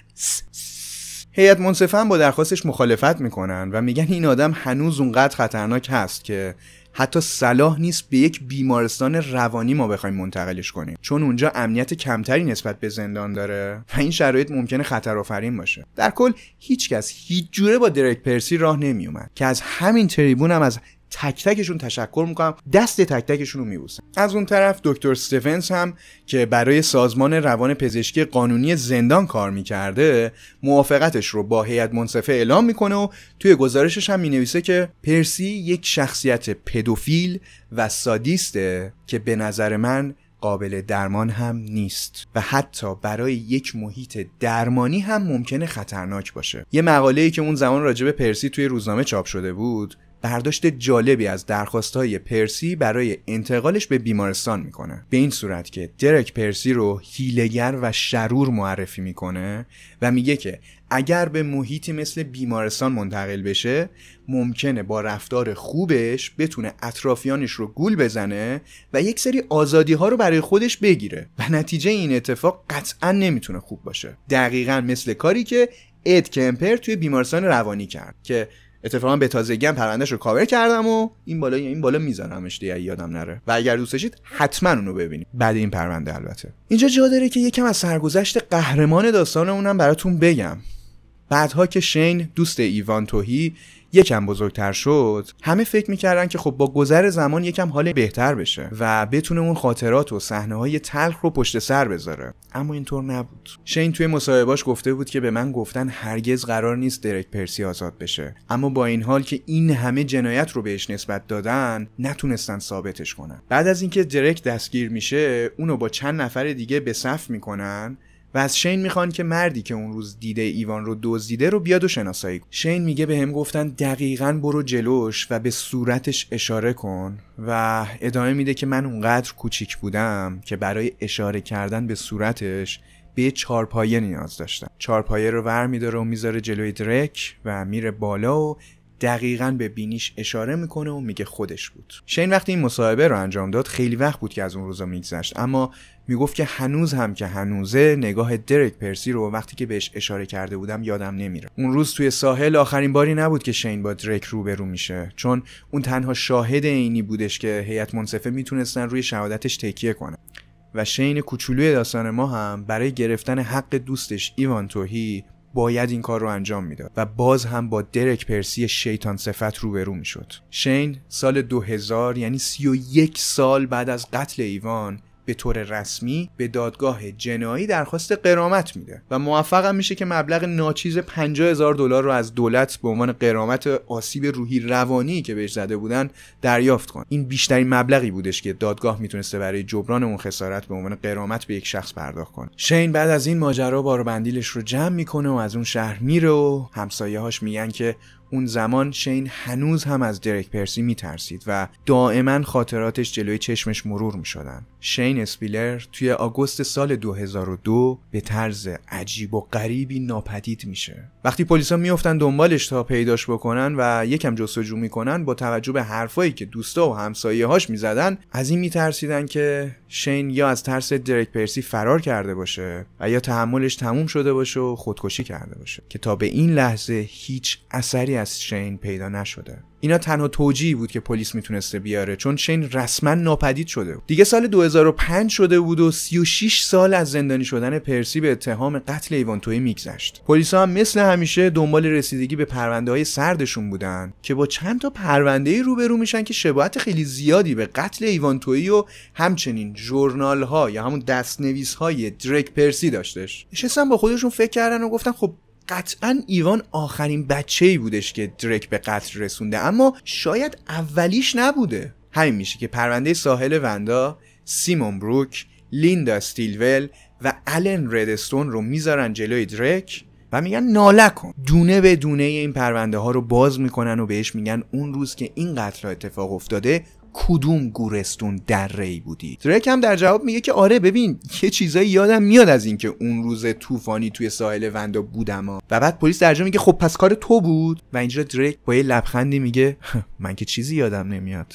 هیئت هم با درخواستش مخالفت میکنن و میگن این آدم هنوز اونقدر خطرناک هست که حتی صلاح نیست به یک بیمارستان روانی ما بخوایم منتقلش کنیم چون اونجا امنیت کمتری نسبت به زندان داره و این شرایط ممکنه خطرآفرین باشه در کل هیچکس هیچ جوره با درک پرسی راه نمیومد که از همین تریبون هم از تک تکشون تشکر میکنم دست تک تکشون رو میبوسم از اون طرف دکتر ستفنس هم که برای سازمان روان پزشکی قانونی زندان کار میکرده موافقتش رو با هیئت منصفه اعلام میکنه و توی گزارشش هم مینویسه که پرسی یک شخصیت پدوفیل و سادیسته که به نظر من قابل درمان هم نیست و حتی برای یک محیط درمانی هم ممکنه خطرناک باشه یه مقاله ای که اون زمان راجب پرسی توی روزنامه چاپ شده بود برداشت جالبی از درخواستهای پرسی برای انتقالش به بیمارستان میکنه به این صورت که درک پرسی رو هیلگر و شرور معرفی میکنه و میگه که اگر به محیطی مثل بیمارستان منتقل بشه ممکنه با رفتار خوبش بتونه اطرافیانش رو گول بزنه و یک سری آزادی ها رو برای خودش بگیره و نتیجه این اتفاق قطعا نمیتونه خوب باشه دقیقا مثل کاری که اد کمپر توی بیمارستان روانی کرد که اتفاقا به تازگی هم پروندهش رو کاور کردم و این بالا این بالا میذارمش دیگه یادم نره و اگر دوست داشتید حتما اونو ببینید بعد این پرونده البته اینجا جا داره که یکم از سرگذشت قهرمان داستان اونم براتون بگم بعدها که شین دوست ایوان توهی یکم بزرگتر شد همه فکر میکردن که خب با گذر زمان یکم حال بهتر بشه و بتونه اون خاطرات و صحنه های تلخ رو پشت سر بذاره اما اینطور نبود شین توی مصاحبهاش گفته بود که به من گفتن هرگز قرار نیست درک پرسی آزاد بشه اما با این حال که این همه جنایت رو بهش نسبت دادن نتونستن ثابتش کنن بعد از اینکه درک دستگیر میشه اونو با چند نفر دیگه به صف میکنن و از شین میخوان که مردی که اون روز دیده ایوان رو دزدیده رو بیاد و شناسایی کن شین میگه به هم گفتن دقیقا برو جلوش و به صورتش اشاره کن و ادامه میده که من اونقدر کوچیک بودم که برای اشاره کردن به صورتش به چارپایه نیاز داشتم چارپایه رو ور میداره و میذاره جلوی درک و میره بالا و دقیقا به بینیش اشاره میکنه و میگه خودش بود شین وقتی این مصاحبه رو انجام داد خیلی وقت بود که از اون روزا میگذشت اما میگفت که هنوز هم که هنوزه نگاه درک پرسی رو وقتی که بهش اشاره کرده بودم یادم نمیره اون روز توی ساحل آخرین باری نبود که شین با درک روبرو میشه چون اون تنها شاهد عینی بودش که هیئت منصفه میتونستن روی شهادتش تکیه کنه و شین کوچولوی داستان ما هم برای گرفتن حق دوستش ایوان توهی باید این کار رو انجام میداد و باز هم با درک پرسی شیطان صفت روبرو میشد شین سال 2000 یعنی 31 سال بعد از قتل ایوان به طور رسمی به دادگاه جنایی درخواست قرامت میده و هم میشه که مبلغ ناچیز هزار دلار رو از دولت به عنوان قرامت آسیب روحی روانی که بهش زده بودن دریافت کن. این بیشترین مبلغی بودش که دادگاه میتونسته برای جبران اون خسارت به عنوان قرامت به یک شخص پرداخت کنه شین بعد از این ماجرا بار بندیلش رو جمع میکنه و از اون شهر میره و همسایه هاش میگن که اون زمان شین هنوز هم از درک پرسی میترسید و دائما خاطراتش جلوی چشمش مرور میشدن شین اسپیلر توی آگوست سال 2002 به طرز عجیب و غریبی ناپدید میشه. وقتی پلیسا میافتن دنبالش تا پیداش بکنن و یکم جستجو میکنن با توجه به حرفایی که دوستا و همسایه هاش میزدن از این میترسیدن که شین یا از ترس دریک پرسی فرار کرده باشه و یا تحملش تموم شده باشه و خودکشی کرده باشه که تا به این لحظه هیچ اثری از شین پیدا نشده. اینا تنها توجیهی بود که پلیس میتونسته بیاره چون شین رسما ناپدید شده بود دیگه سال 2005 شده بود و 36 سال از زندانی شدن پرسی به اتهام قتل ایوان توی میگذشت پلیسا هم مثل همیشه دنبال رسیدگی به پرونده های سردشون بودن که با چند تا پرونده روبرو میشن که شباهت خیلی زیادی به قتل ایوان توی و همچنین ژورنال ها یا همون دستنویس های دریک پرسی داشتش نشستن با خودشون فکر کردن و گفتن خب قطعا ایوان آخرین بچه ای بودش که درک به قتل رسونده اما شاید اولیش نبوده همین میشه که پرونده ساحل وندا سیمون بروک لیندا ستیلول و الن ردستون رو میذارن جلوی درک و میگن ناله کن دونه به دونه این پرونده ها رو باز میکنن و بهش میگن اون روز که این قتل اتفاق افتاده کدوم گورستون در ری بودی دریک هم در جواب میگه که آره ببین یه چیزایی یادم میاد از اینکه اون روز طوفانی توی ساحل وندا بودم ها. و بعد پلیس درجا میگه خب پس کار تو بود و اینجا دریک با یه لبخندی میگه من که چیزی یادم نمیاد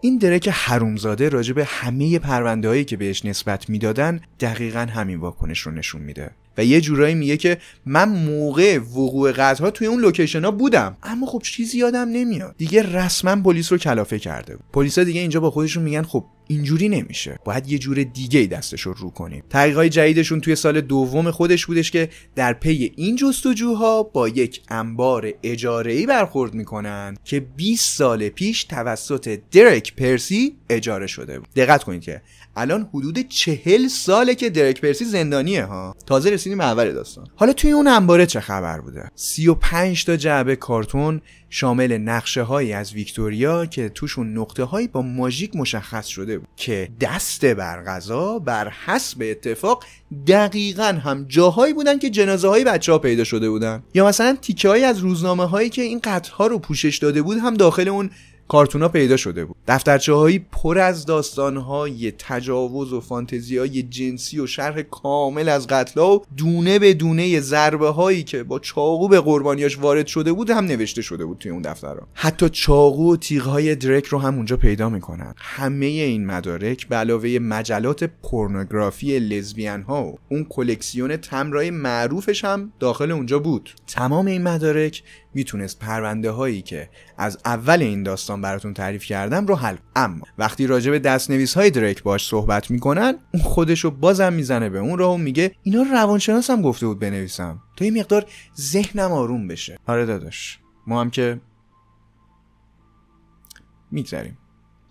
این درک حرومزاده راجب همه پرونده هایی که بهش نسبت میدادن دقیقا همین واکنش رو نشون میده و یه جورایی میگه که من موقع وقوع ها توی اون لوکیشن ها بودم اما خب چیزی یادم نمیاد دیگه رسما پلیس رو کلافه کرده پلیس دیگه اینجا با خودشون میگن خب اینجوری نمیشه باید یه جور دیگه ای دستش رو رو کنیم تحقیقات جدیدشون توی سال دوم خودش بودش که در پی این جستجوها با یک انبار اجارهی برخورد میکنن که 20 سال پیش توسط درک پرسی اجاره شده بود دقت کنید که الان حدود چهل ساله که درک پرسی زندانیه ها تازه رسیدیم اول داستان حالا توی اون انباره چه خبر بوده 35 تا جعبه کارتون شامل نقشه هایی از ویکتوریا که توشون نقطه هایی با ماژیک مشخص شده که دست بر غذا بر حسب اتفاق دقیقا هم جاهایی بودن که جنازه های بچه ها پیدا شده بودن یا مثلا تیکه از روزنامه هایی که این قطعه ها رو پوشش داده بود هم داخل اون کارتونا پیدا شده بود دفترچه هایی پر از داستان های تجاوز و فانتزی های جنسی و شرح کامل از قتل و دونه به دونه ضربه هایی که با چاقو به قربانیاش وارد شده بود هم نوشته شده بود توی اون دفترها حتی چاقو و تیغ های درک رو هم اونجا پیدا میکنن همه این مدارک به علاوه مجلات پورنوگرافی لزبیان ها و اون کلکسیون تمرای معروفش هم داخل اونجا بود تمام این مدارک میتونست پرونده هایی که از اول این داستان براتون تعریف کردم رو حل اما وقتی راجع به دستنویس های دریک باش صحبت میکنن اون خودشو بازم میزنه به اون راه و میگه اینا رو روانشناسم گفته بود بنویسم تا یه مقدار ذهنم آروم بشه آره داداش ما هم که میگذریم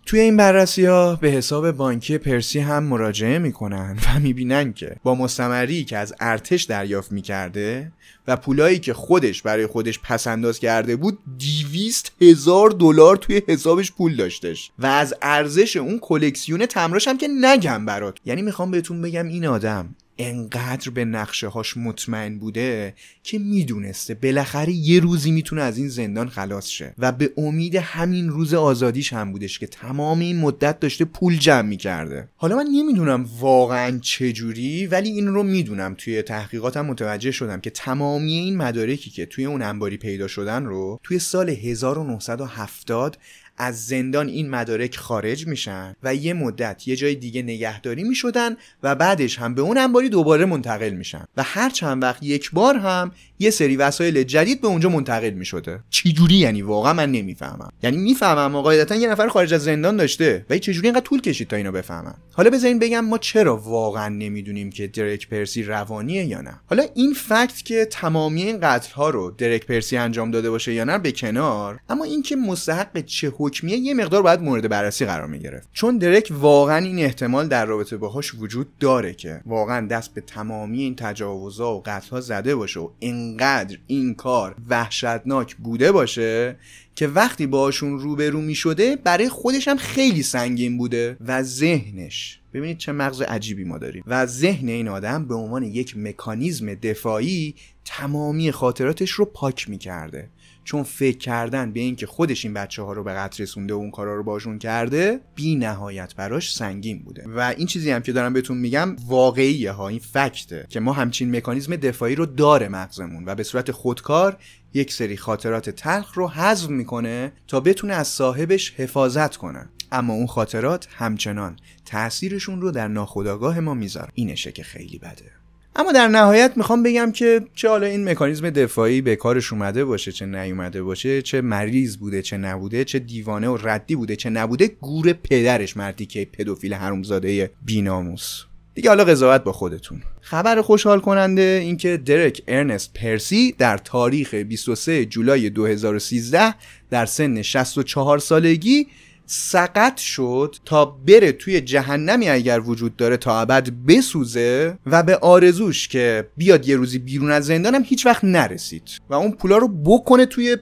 توی این بررسی ها به حساب بانکی پرسی هم مراجعه میکنن و میبینن که با مستمری که از ارتش دریافت میکرده و پولایی که خودش برای خودش پسنداز کرده بود دیویست هزار دلار توی حسابش پول داشتش و از ارزش اون کلکسیون تمراش هم که نگم برات یعنی میخوام بهتون بگم این آدم انقدر به نقشه هاش مطمئن بوده که میدونسته بالاخره یه روزی میتونه از این زندان خلاص شه و به امید همین روز آزادیش هم بودش که تمام این مدت داشته پول جمع میکرده حالا من نمیدونم واقعا چجوری ولی این رو میدونم توی تحقیقاتم متوجه شدم که تمامی این مدارکی که توی اون انباری پیدا شدن رو توی سال 1970 از زندان این مدارک خارج میشن و یه مدت یه جای دیگه نگهداری میشدن و بعدش هم به اون انباری دوباره منتقل میشن و هر چند وقت یک بار هم یه سری وسایل جدید به اونجا منتقل می شده چی جوری یعنی واقعا من نمیفهمم یعنی میفهمم قاعدتا یه نفر خارج از زندان داشته ولی چجوری اینقدر طول کشید تا اینو بفهمم حالا بذارین بگم ما چرا واقعا نمیدونیم که درک پرسی روانیه یا نه حالا این فکت که تمامی این قتل ها رو درک پرسی انجام داده باشه یا نه به کنار اما اینکه مستحق چه حکمیه یه مقدار باید مورد بررسی قرار می گرفت چون درک واقعا این احتمال در رابطه باهاش وجود داره که واقعا دست به تمامی این تجاوزها و قتلها زده باشه و انقدر این کار وحشتناک بوده باشه که وقتی باشون روبرو می شده برای خودش هم خیلی سنگین بوده و ذهنش ببینید چه مغز عجیبی ما داریم و ذهن این آدم به عنوان یک مکانیزم دفاعی تمامی خاطراتش رو پاک می کرده چون فکر کردن به اینکه خودش این بچه ها رو به قتل رسونده و اون کارا رو باشون کرده بی نهایت براش سنگین بوده و این چیزی هم که دارم بهتون میگم واقعیه ها این فکته که ما همچین مکانیزم دفاعی رو داره مغزمون و به صورت خودکار یک سری خاطرات تلخ رو حذف میکنه تا بتونه از صاحبش حفاظت کنه اما اون خاطرات همچنان تاثیرشون رو در ناخودآگاه ما میذاره اینشه که خیلی بده اما در نهایت میخوام بگم که چه حالا این مکانیزم دفاعی به کارش اومده باشه چه نیومده باشه چه مریض بوده چه نبوده چه دیوانه و ردی بوده چه نبوده گور پدرش مردی که پدوفیل حرومزاده بیناموس دیگه حالا قضاوت با خودتون خبر خوشحال کننده اینکه درک ارنست پرسی در تاریخ 23 جولای 2013 در سن 64 سالگی سقط شد تا بره توی جهنمی اگر وجود داره تا ابد بسوزه و به آرزوش که بیاد یه روزی بیرون از زندانم هیچ وقت نرسید و اون پولا رو بکنه توی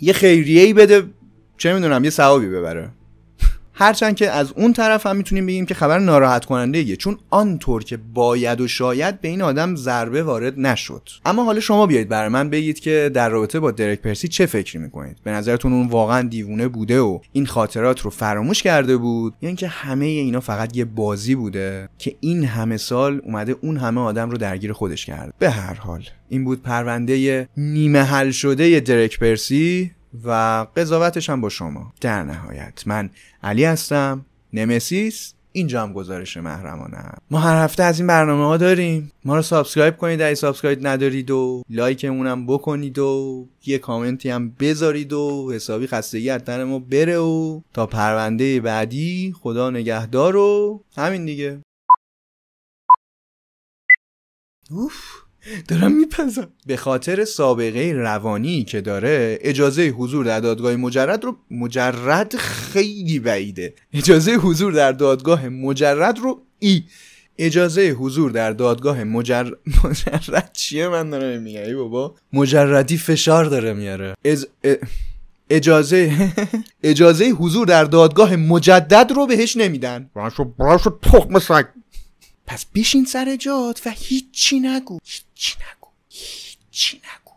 یه خیریه بده چه میدونم یه ثوابی ببره هرچند که از اون طرف هم میتونیم بگیم که خبر ناراحت کننده یه چون آنطور که باید و شاید به این آدم ضربه وارد نشد اما حالا شما بیایید برای من بگید که در رابطه با درک پرسی چه فکری میکنید به نظرتون اون واقعا دیوونه بوده و این خاطرات رو فراموش کرده بود یا یعنی اینکه همه اینا فقط یه بازی بوده که این همه سال اومده اون همه آدم رو درگیر خودش کرد به هر حال این بود پرونده نیمه حل شده درک پرسی و قضاوتش هم با شما در نهایت من علی هستم نمسیس اینجا هم گزارش محرمانه ما هر هفته از این برنامه ها داریم ما رو سابسکرایب کنید اگه سابسکرایب ندارید و لایکمون هم بکنید و یه کامنتی هم بذارید و حسابی خستگی از ما بره و تا پرونده بعدی خدا نگهدار و همین دیگه اوف دارم میپزم به خاطر سابقه روانی که داره اجازه حضور در دادگاه مجرد رو مجرد خیلی بعیده اجازه حضور در دادگاه مجرد رو ای اجازه حضور در دادگاه مجر... مجرد چیه من دارم میگه بابا مجردی فشار داره میاره از... اجازه اجازه حضور در دادگاه مجدد رو بهش نمیدن براشو براشو تخم سگ پس بیشین سر جات و هیچی نگو هیچی نگو هیچی نگو